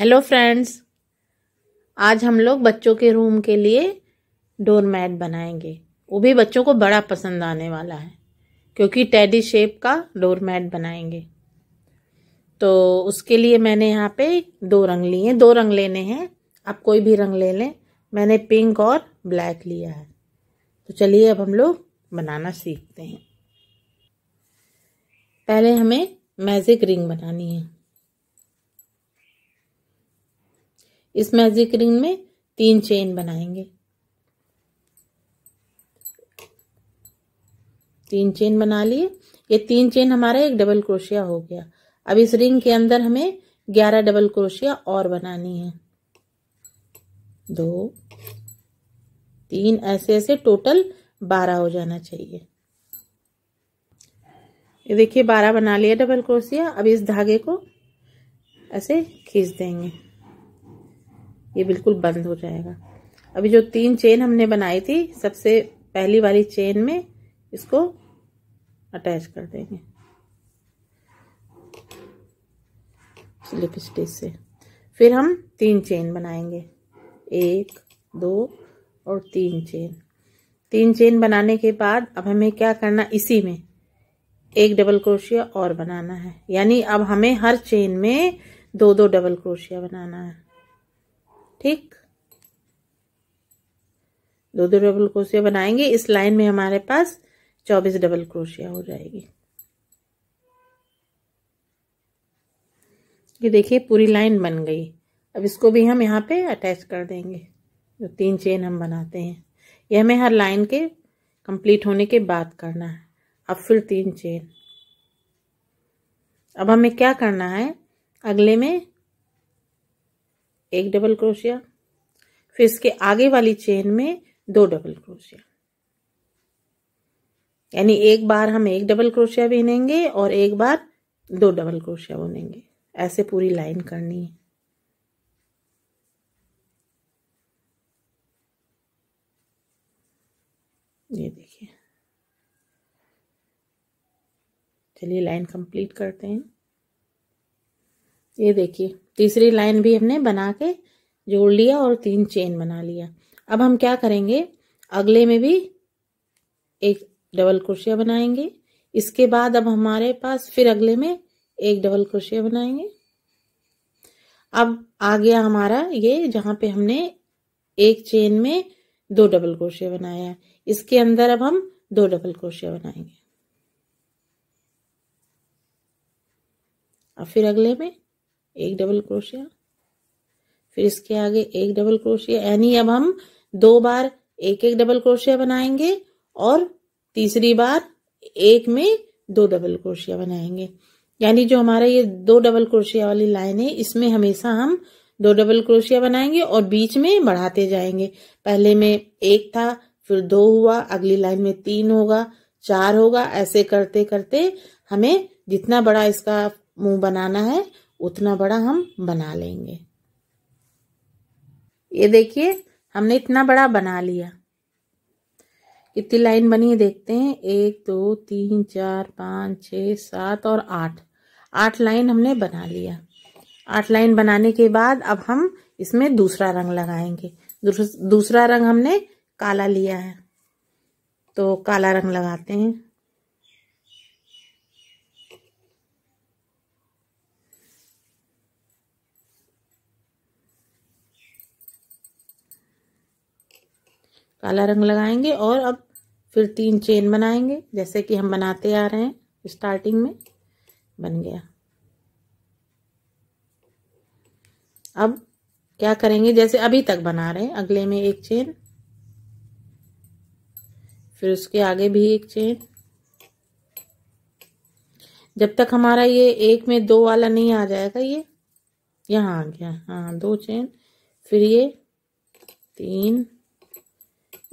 hello friends आज हम लोग बच्चों के रूम के लिए डोर मैट बनाएंगे वो भी बच्चों को बड़ा पसंद आने वाला है क्योंकि टेडी शेप का डोर मैट बनाएंगे तो उसके लिए मैंने यहाँ पे दो रंग लिए हैं दो रंग लेने हैं आप कोई भी रंग ले लें मैंने पिंक और ब्लैक लिया है तो चलिए अब हम लोग बनाना सीखते हैं पहले हमें मैजिक रिंग बनानी है इस मैजिक रिंग में तीन चेन बनाएंगे तीन चेन बना लिए ये तीन चेन हमारा एक डबल क्रोशिया हो गया अब इस रिंग के अंदर हमें ग्यारह डबल क्रोशिया और बनानी है दो तीन ऐसे ऐसे टोटल बारह हो जाना चाहिए ये देखिए बारह बना लिया डबल क्रोशिया अब इस धागे को ऐसे खींच देंगे ये बिल्कुल बंद हो जाएगा अभी जो तीन चेन हमने बनाई थी सबसे पहली वाली चेन में इसको अटैच कर देंगे स्लिप स्टिच से फिर हम तीन चेन बनाएंगे एक दो और तीन चेन तीन चेन बनाने के बाद अब हमें क्या करना इसी में एक डबल क्रोशिया और बनाना है यानी अब हमें हर चेन में दो दो डबल क्रोशिया बनाना है ठीक दो दो डबल क्रोशिया बनाएंगे इस लाइन में हमारे पास चौबीस डबल क्रोशिया हो जाएगी ये देखिए पूरी लाइन बन गई अब इसको भी हम यहाँ पे अटैच कर देंगे जो तीन चेन हम बनाते हैं ये हमें हर लाइन के कंप्लीट होने के बाद करना है अब फिर तीन चेन अब हमें क्या करना है अगले में एक डबल क्रोशिया फिर इसके आगे वाली चेन में दो डबल क्रोशिया यानी एक बार हम एक डबल क्रोशिया बुनेंगे और एक बार दो डबल क्रोशिया बुनेंगे ऐसे पूरी लाइन करनी है ये देखिए चलिए लाइन कंप्लीट करते हैं ये देखिए तीसरी लाइन भी हमने बना के जोड़ लिया और तीन चेन बना लिया अब हम क्या करेंगे अगले में भी एक डबल क्रोशिया बनाएंगे इसके बाद अब हमारे पास फिर अगले में एक डबल क्रोशिया बनाएंगे अब आ गया हमारा ये जहां पे हमने एक चेन में दो डबल क्रोशिया बनाया इसके अंदर अब हम दो डबल क्रोशिया बनाएंगे अब फिर अगले में एक डबल क्रोशिया फिर इसके आगे एक डबल क्रोशिया यानी अब हम दो बार एक एक डबल क्रोशिया बनाएंगे और तीसरी बार एक में दो डबल क्रोशिया बनाएंगे यानी जो हमारा ये दो डबल क्रोशिया वाली लाइन है इसमें हमेशा हम दो डबल क्रोशिया बनाएंगे और बीच में बढ़ाते जाएंगे पहले में एक था फिर दो हुआ अगली लाइन में तीन होगा चार होगा ऐसे करते करते हमें जितना बड़ा इसका मुंह बनाना है उतना बड़ा हम बना लेंगे ये देखिए हमने इतना बड़ा बना लिया कितनी लाइन बनी है देखते हैं एक दो तीन चार पाँच छ सात और आठ आठ लाइन हमने बना लिया आठ लाइन बनाने के बाद अब हम इसमें दूसरा रंग लगाएंगे दूसरा रंग हमने काला लिया है तो काला रंग लगाते हैं काला रंग लगाएंगे और अब फिर तीन चेन बनाएंगे जैसे कि हम बनाते आ रहे हैं स्टार्टिंग में बन गया अब क्या करेंगे जैसे अभी तक बना रहे हैं अगले में एक चेन फिर उसके आगे भी एक चेन जब तक हमारा ये एक में दो वाला नहीं आ जाएगा ये यहाँ आ गया हाँ दो चेन फिर ये तीन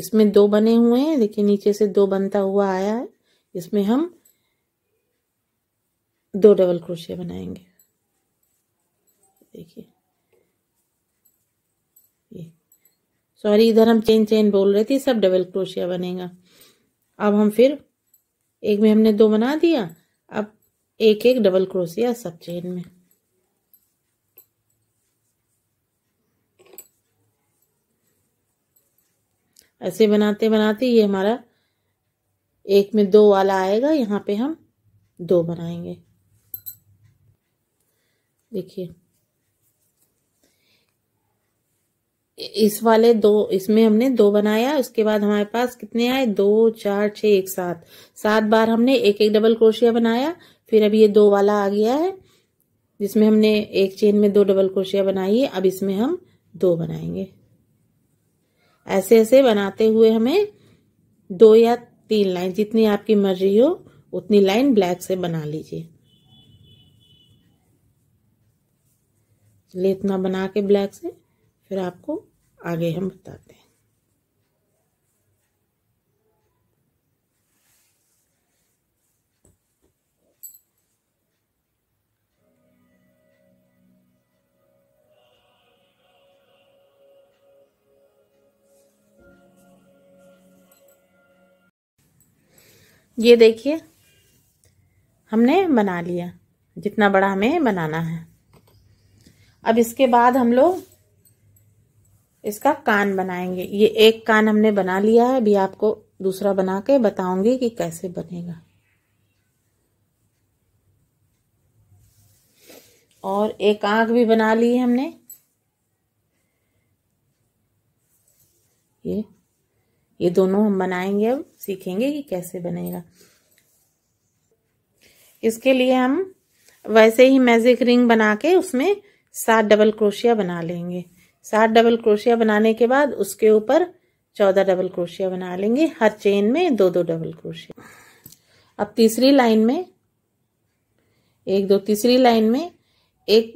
इसमें दो बने हुए हैं देखिए नीचे से दो बनता हुआ आया है इसमें हम दो डबल क्रोशिया बनाएंगे देखिए ये सॉरी इधर हम चेन चेन बोल रहे थे सब डबल क्रोशिया बनेगा अब हम फिर एक में हमने दो बना दिया अब एक एक डबल क्रोशिया सब चेन में ऐसे बनाते बनाते ये हमारा एक में दो वाला आएगा यहाँ पे हम दो बनाएंगे देखिए इस वाले दो इसमें हमने दो बनाया उसके बाद हमारे पास कितने आए दो चार छ एक सात सात बार हमने एक एक डबल क्रोशिया बनाया फिर अब ये दो वाला आ गया है जिसमें हमने एक चेन में दो डबल क्रोशिया बनाई है अब इसमें हम दो बनाएंगे ऐसे ऐसे बनाते हुए हमें दो या तीन लाइन जितनी आपकी मर्जी हो उतनी लाइन ब्लैक से बना लीजिए चलिए इतना बना के ब्लैक से फिर आपको आगे हम बताते हैं ये देखिए हमने बना लिया जितना बड़ा हमें बनाना है अब इसके बाद हम लोग इसका कान बनाएंगे ये एक कान हमने बना लिया है अभी आपको दूसरा बना के बताऊंगी कि कैसे बनेगा और एक आंख भी बना ली है हमने ये दोनों हम बनाएंगे अब सीखेंगे कि कैसे बनेगा इसके लिए हम वैसे ही मैजिक रिंग बना के उसमें सात डबल क्रोशिया बना लेंगे सात डबल क्रोशिया बनाने के बाद उसके ऊपर चौदह डबल क्रोशिया बना लेंगे हर चेन में दो दो डबल क्रोशिया अब तीसरी लाइन में एक दो तीसरी लाइन में एक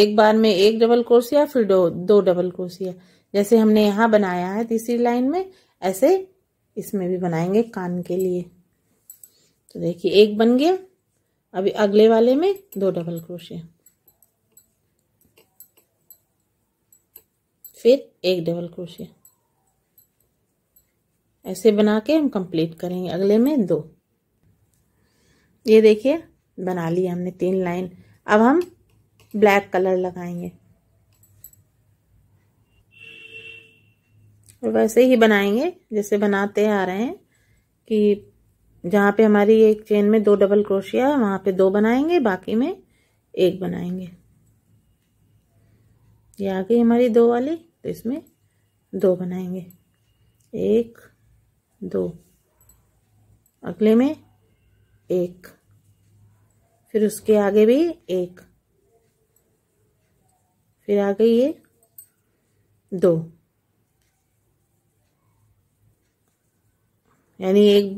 एक बार में एक डबल क्रोशिया फिर दो दो डबल क्रोशिया जैसे हमने यहाँ बनाया है तीसरी लाइन में ऐसे इसमें भी बनाएंगे कान के लिए तो देखिए एक बन गया अभी अगले वाले में दो डबल क्रोशे फिर एक डबल क्रोशे ऐसे बना के हम कंप्लीट करेंगे अगले में दो ये देखिए बना लिया हमने तीन लाइन अब हम ब्लैक कलर लगाएंगे और वैसे ही बनाएंगे जैसे बनाते आ रहे हैं कि जहाँ पे हमारी एक चेन में दो डबल क्रोशिया है वहाँ पे दो बनाएंगे बाकी में एक बनाएंगे ये आ गई हमारी दो वाली तो इसमें दो बनाएंगे एक दो अगले में एक फिर उसके आगे भी एक फिर आ गई ये दो यानी एक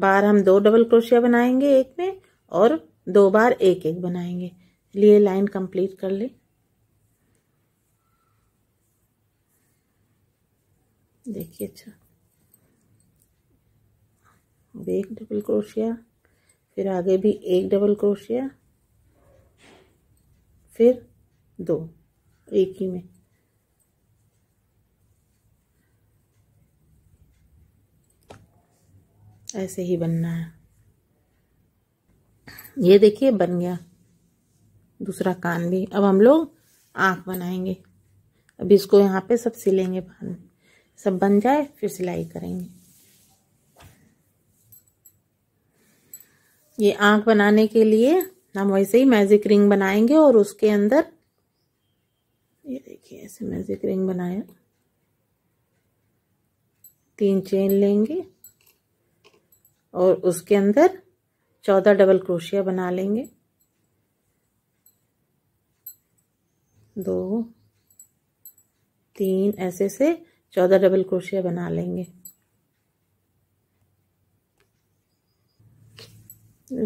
बार हम दो डबल क्रोशिया बनाएंगे एक में और दो बार एक एक बनाएंगे लिए लाइन कंप्लीट कर ले देखिए अच्छा एक डबल क्रोशिया फिर आगे भी एक डबल क्रोशिया फिर दो एक ही में ऐसे ही बनना है ये देखिए बन गया दूसरा कान भी अब हम लोग आँख बनाएंगे अब इसको यहाँ पे सब सिलेंगे बाद में सब बन जाए फिर सिलाई करेंगे ये आँख बनाने के लिए हम वैसे ही मैजिक रिंग बनाएंगे और उसके अंदर ये देखिए ऐसे मैजिक रिंग बनाया तीन चेन लेंगे और उसके अंदर चौदह डबल क्रोशिया बना लेंगे दो तीन ऐसे से चौदह डबल क्रोशिया बना लेंगे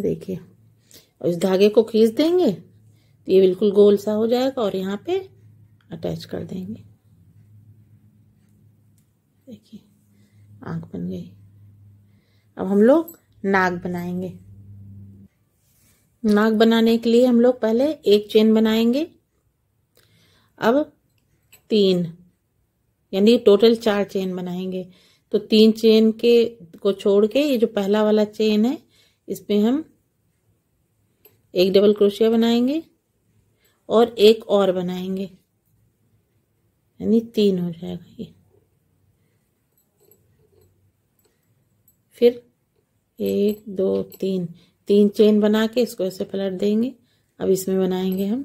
देखिए इस धागे को खींच देंगे तो ये बिल्कुल गोल सा हो जाएगा और यहाँ पे अटैच कर देंगे देखिए आंख बन गई अब हम लोग नाक बनाएंगे नाक बनाने के लिए हम लोग पहले एक चेन बनाएंगे अब तीन यानी टोटल चार चेन बनाएंगे तो तीन चेन के को छोड़ के ये जो पहला वाला चेन है इसमें हम एक डबल क्रोशिया बनाएंगे और एक और बनाएंगे यानी तीन हो जाएगा ये फिर एक दो तीन तीन चेन बना के इसको ऐसे पलट देंगे अब इसमें बनाएंगे हम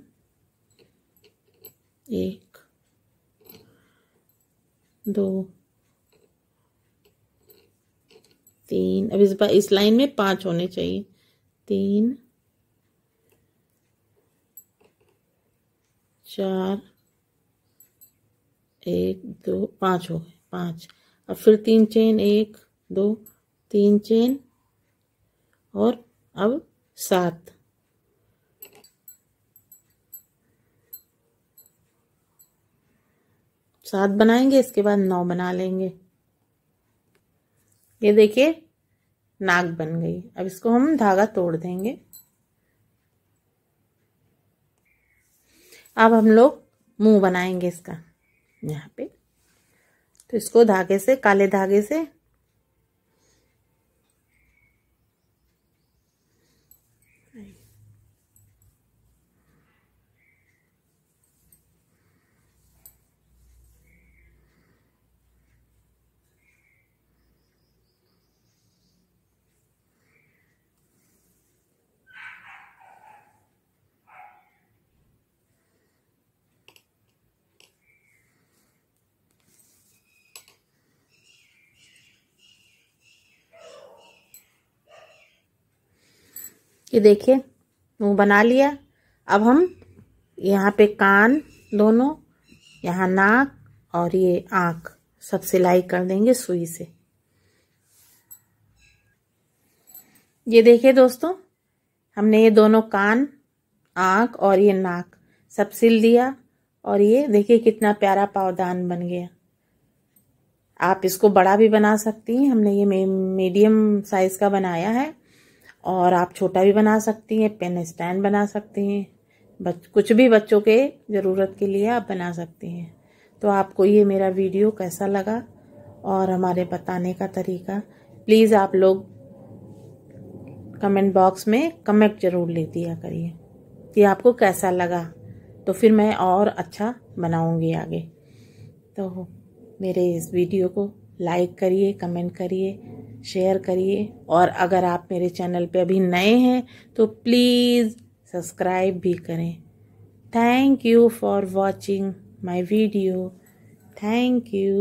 एक दो तीन अब इस बार इस लाइन में पांच होने चाहिए तीन चार एक दो पांच हो गए पांच अब फिर तीन चेन एक दो तीन चेन और अब सात सात बनाएंगे इसके बाद नौ बना लेंगे ये देखिए नाक बन गई अब इसको हम धागा तोड़ देंगे अब हम लोग मुंह बनाएंगे इसका यहाँ पे तो इसको धागे से काले धागे से ये देखिए मुंह बना लिया अब हम यहाँ पे कान दोनों यहाँ नाक और ये आँख सब सिलाई कर देंगे सुई से ये देखिए दोस्तों हमने ये दोनों कान आँख और ये नाक सब सिल दिया और ये देखिए कितना प्यारा पावदान बन गया आप इसको बड़ा भी बना सकती हैं हमने ये मीडियम साइज़ का बनाया है और आप छोटा भी बना सकती हैं पेन स्टैंड बना सकती हैं बच कुछ भी बच्चों के ज़रूरत के लिए आप बना सकती हैं तो आपको ये मेरा वीडियो कैसा लगा और हमारे बताने का तरीका प्लीज़ आप लोग कमेंट बॉक्स में कमेंट ज़रूर ले दिया करिए कि आपको कैसा लगा तो फिर मैं और अच्छा बनाऊंगी आगे तो मेरे इस वीडियो को लाइक करिए कमेंट करिए शेयर करिए और अगर आप मेरे चैनल पे अभी नए हैं तो प्लीज़ सब्सक्राइब भी करें thank you for watching my video thank you